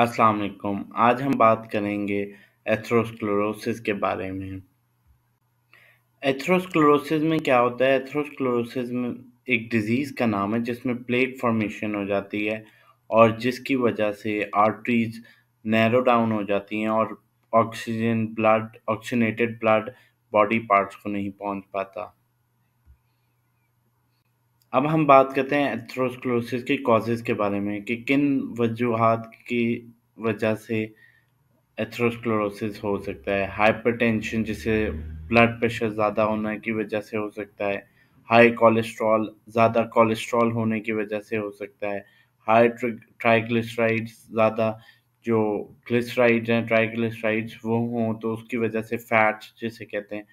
अस्सलाम वालेकुम आज हम बात करेंगे एथ्रोस्क्लोरोसिस के बारे में एथ्रोस्क्लोरोसिस में क्या होता है एथ्रोस्क्लोरोसिस में एक डिज़ीज़ का नाम है जिसमें प्लेट फॉर्मेशन हो जाती है और जिसकी वजह से आर्टरीज नैरो डाउन हो जाती हैं और oxygen blood oxygenated blood body parts को नहीं पहुंच पाता अब हम बात करते हैं एथ्रोस्क्लोसिस के कॉजेज़ के बारे में कि किन वजूहत की वजह से एथ्रोस्क्लोरोसिस हो सकता है हाइपरटेंशन जिसे ब्लड प्रेशर ज़्यादा होने की वजह से हो सकता है हाई कोलेस्ट्रॉल ज़्यादा कोलेस्ट्रॉल होने की वजह से हो सकता है हाई ट्राइग्लिसराइड ज़्यादा जो ग्लिसराइड हैं ट्राइग्लिसराइड्स वो हों तो उसकी वजह से फैट्स जिसे कहते हैं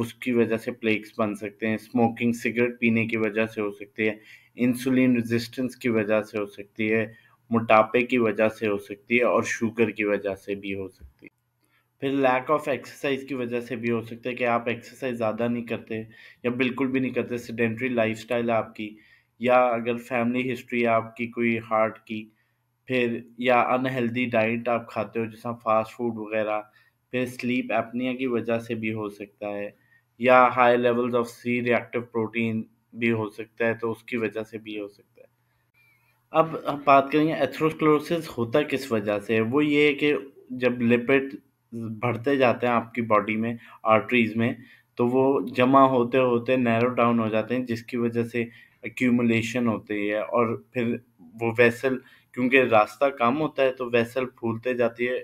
उसकी वजह से प्लेग्स बन सकते हैं स्मोकिंग सिगरेट पीने की वजह से हो सकती है इंसुलिन रेजिस्टेंस की वजह से हो सकती है मोटापे की वजह से हो सकती है और शुगर की वजह से भी हो सकती है फिर लैक ऑफ एक्सरसाइज की वजह से भी हो सकता है कि आप एक्सरसाइज ज़्यादा नहीं करते या बिल्कुल भी नहीं करते सीडेंट्री लाइफ है आपकी या अगर फैमिली हिस्ट्री आपकी कोई हार्ट की फिर या अनहेल्दी डाइट आप खाते हो जैसा फास्ट फूड वगैरह फिर स्लीप एपनिया की वजह से भी हो सकता है या high levels of C reactive protein भी हो सकता है तो उसकी वजह से भी हो सकता है अब हम बात करेंगे एथ्रोस्क्लोरोसिस होता किस वजह से वो ये है कि जब लिपिड बढ़ते जाते हैं आपकी बॉडी में आर्टरीज में तो वो जमा होते होते नैरो डाउन हो जाते हैं जिसकी वजह से एक्यूमुलेशन होती है और फिर वो वैसल क्योंकि रास्ता कम होता है तो वैसल फूलते जाती है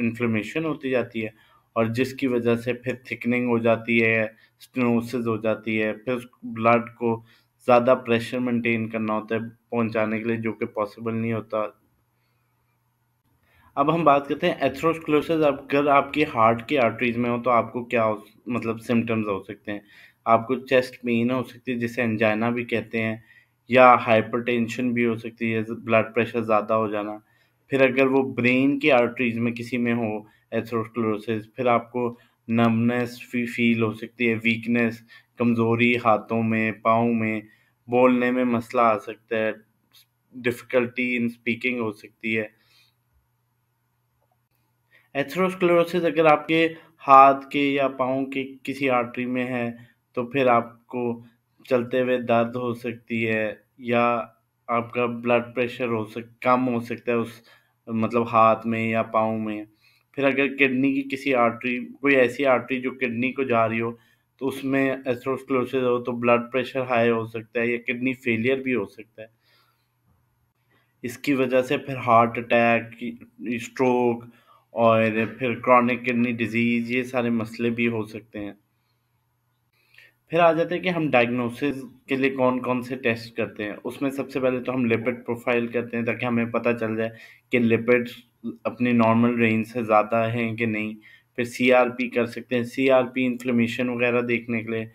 इन्फ्लेमेशन होती जाती है और जिसकी वजह से फिर थिकनिंग हो जाती है स्टेनोसिस हो जाती है फिर ब्लड को ज़्यादा प्रेशर मेंटेन करना होता है पहुंचाने के लिए जो कि पॉसिबल नहीं होता अब हम बात करते हैं एथ्रोस्क्लोसिस अगर आपकी हार्ट की आर्टरीज में हो तो आपको क्या हो, मतलब सिम्टम्स हो सकते हैं आपको चेस्ट पेन हो सकती है जिसे एंजाइना भी कहते हैं या हाइपरटेंशन भी हो सकती है ब्लड प्रेशर ज़्यादा हो जाना फिर अगर वो ब्रेन की आर्टरीज में किसी में हो एथ्रोस्क्लोरोसिस फिर आपको नमनेस फी फील हो सकती है वीकनेस कमज़ोरी हाथों में पाँव में बोलने में मसला आ सकता है डिफ़िकल्टी इन स्पीकिंग हो सकती है एथ्रोस्क्लेरोसिस अगर आपके हाथ के या पाँव के किसी आर्टरी में है तो फिर आपको चलते हुए दर्द हो सकती है या आपका ब्लड प्रेशर हो सक कम हो सकता है उस मतलब हाथ में या पाँव में फिर अगर किडनी की किसी आर्टरी कोई ऐसी आर्टरी जो किडनी को जा रही हो तो उसमें एथरोस्क्लोसिस हो तो ब्लड प्रेशर हाई हो सकता है या किडनी फेलियर भी हो सकता है इसकी वजह से फिर हार्ट अटैक स्ट्रोक और फिर क्रॉनिक किडनी डिजीज़ ये सारे मसले भी हो सकते हैं फिर आ जाते हैं कि हम डायग्नोसिस के लिए कौन कौन से टेस्ट करते हैं उसमें सबसे पहले तो हम लिपिड प्रोफाइल करते हैं ताकि हमें पता चल जाए कि लिपिड्स अपने नॉर्मल रेंज से ज़्यादा है कि नहीं फिर सीआरपी कर सकते हैं सीआरपी इन्फ्लेमेशन वगैरह देखने के लिए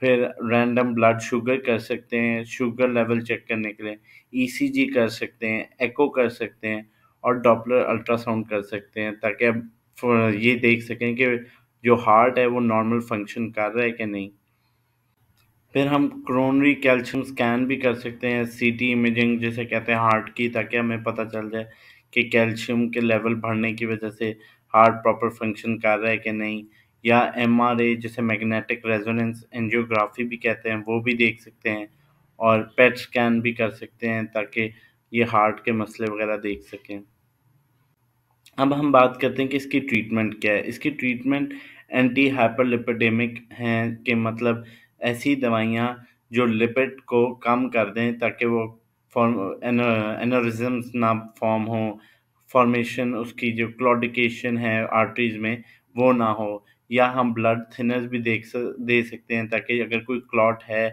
फिर रैंडम ब्लड शुगर कर सकते हैं शुगर लेवल चेक करने के लिए ईसीजी e कर सकते हैं एको कर सकते हैं और डॉपलर अल्ट्रासाउंड कर सकते हैं ताकि आप ये देख सकें कि जो हार्ट है वो नॉर्मल फंक्शन कर रहा है कि नहीं फिर हम क्रोनरी कैल्शियम स्कैन भी कर सकते हैं सीटी इमेजिंग जैसे कहते हैं हार्ट की ताकि हमें पता चल जाए कि कैल्शियम के लेवल बढ़ने की वजह से हार्ट प्रॉपर फंक्शन कर रहा है कि नहीं या एम जिसे मैग्नेटिक रेजोनेंस एनजियोग्राफी भी कहते हैं वो भी देख सकते हैं और पेट स्कैन भी कर सकते हैं ताकि ये हार्ट के मसले वगैरह देख सकें अब हम बात करते हैं कि इसकी ट्रीटमेंट क्या है इसकी ट्रीटमेंट एंटी हाइपरलिपिडेमिक हैं कि मतलब ऐसी दवाइयाँ जो लिपिड को कम कर दें ताकि वो फॉर्म एनोरिज्म्स ना फॉर्म हो फॉर्मेशन उसकी जो क्लॉडिकेशन है आर्टरीज में वो ना हो या हम ब्लड थिनर्स भी देख दे सकते हैं ताकि अगर कोई क्लॉट है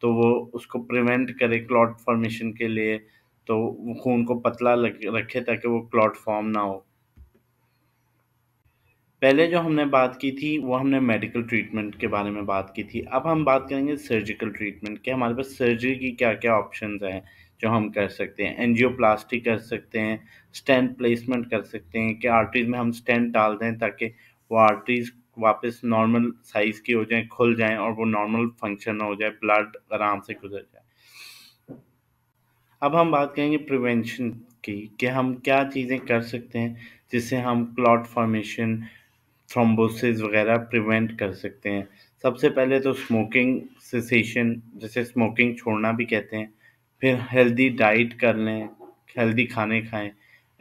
तो वो उसको प्रिवेंट करे क्लॉट फॉर्मेशन के लिए तो खून को पतला रखे ताकि वो क्लॉट फॉर्म ना हो पहले जो हमने बात की थी वो हमने मेडिकल ट्रीटमेंट के बारे में बात की थी अब हम बात करेंगे सर्जिकल ट्रीटमेंट के हमारे पास सर्जरी की क्या क्या ऑप्शंस हैं जो हम कर सकते हैं एनजियोप्लास्टी कर सकते हैं स्टेंट प्लेसमेंट कर सकते हैं कि आर्टरीज में हम स्टेंट डाल दें ताकि वो आर्टरीज वापस नॉर्मल साइज़ की हो जाए खुल जाए और वो नॉर्मल फंक्शन हो जाए ब्लड आराम से गुजर जाए अब हम बात करेंगे प्रिवेंशन की कि हम क्या चीज़ें कर सकते हैं जिससे हम क्लॉट फॉर्मेशन थ्रोम्बोसिस वगैरह प्रिवेंट कर सकते हैं सबसे पहले तो स्मोकिंग सेसेशन जैसे स्मोकिंग छोड़ना भी कहते हैं फिर हेल्दी डाइट कर लें हेल्दी खाने खाएं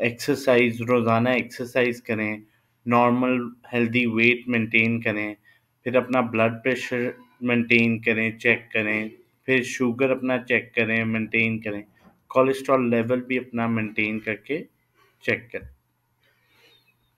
एक्सरसाइज रोज़ाना एक्सरसाइज करें नॉर्मल हेल्दी वेट मेंटेन करें फिर अपना ब्लड प्रेशर मेंटेन करें चेक करें फिर शुगर अपना चेक करें मेंटेन करें कोलेस्ट्रॉल लेवल भी अपना मेंटेन करके चेक करें